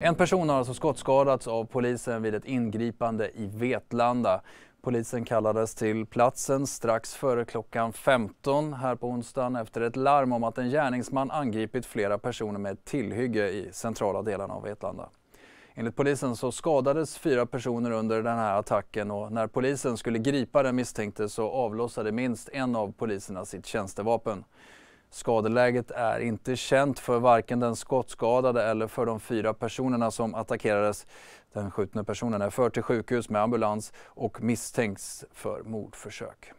En person har alltså skottskadats av polisen vid ett ingripande i Vetlanda. Polisen kallades till platsen strax före klockan 15 här på onsdagen efter ett larm om att en gärningsman angripit flera personer med ett tillhygge i centrala delarna av Vetlanda. Enligt polisen så skadades fyra personer under den här attacken och när polisen skulle gripa den misstänkte så avlossade minst en av poliserna sitt tjänstevapen. Skadeläget är inte känt för varken den skottskadade eller för de fyra personerna som attackerades. Den skjutna personen är förd till sjukhus med ambulans och misstänks för mordförsök.